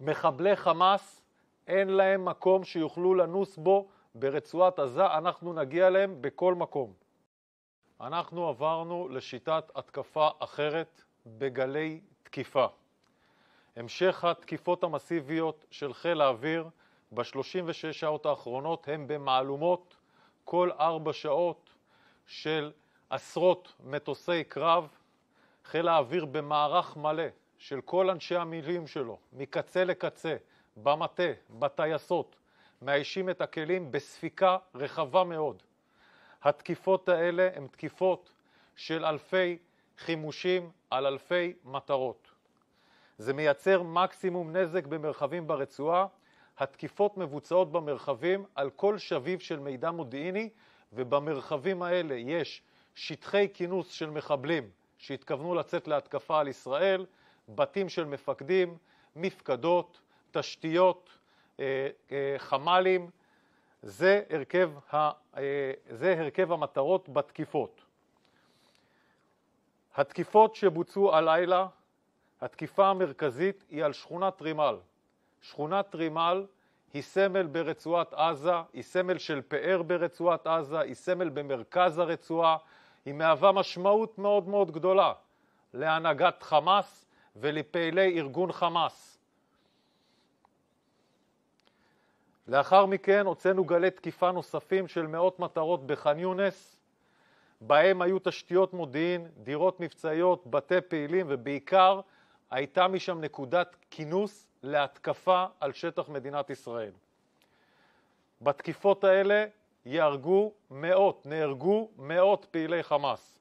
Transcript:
מחבלי חמאס, אין להם מקום שיוכלו לנוס בו ברצועת עזה, אנחנו נגיע אליהם בכל מקום. אנחנו עברנו לשיטת התקפה אחרת בגלי תקיפה. המשך התקיפות המסיביות של חיל האוויר ב-36 שעות האחרונות הם במהלומות כל ארבע שעות של עשרות מטוסי קרב, חיל האוויר במערך מלא, של כל אנשי המילים שלו, מקצה לקצה, במטה, בטייסות, מאיישים את הכלים בספיקה רחבה מאוד. התקיפות האלה הן תקיפות של אלפי חימושים על אלפי מטרות. זה מייצר מקסימום נזק במרחבים ברצועה. התקיפות מבוצעות במרחבים על כל שביב של מידע מודיעיני, ובמרחבים האלה יש שטחי כינוס של מחבלים שהתכוונו לצאת להתקפה על ישראל, בתים של מפקדים, מפקדות, תשתיות, אה, אה, חמ"לים, זה הרכב, אה, זה הרכב המטרות בתקיפות. התקיפות שבוצעו הלילה, התקיפה המרכזית היא על שכונת רימל. שכונת רימל היא סמל ברצועת עזה, היא סמל של פאר ברצועת עזה, היא סמל במרכז הרצועה, היא מהווה משמעות מאוד מאוד גדולה להנהגת חמאס, ולפעילי ארגון חמאס. לאחר מכן הוצאנו גלי תקיפה נוספים של מאות מטרות בח'אן יונס, בהם היו תשתיות מודיעין, דירות מבצעיות, בתי פעילים, ובעיקר הייתה משם נקודת כינוס להתקפה על שטח מדינת ישראל. בתקיפות האלה יהרגו מאות, נהרגו מאות פעילי חמאס.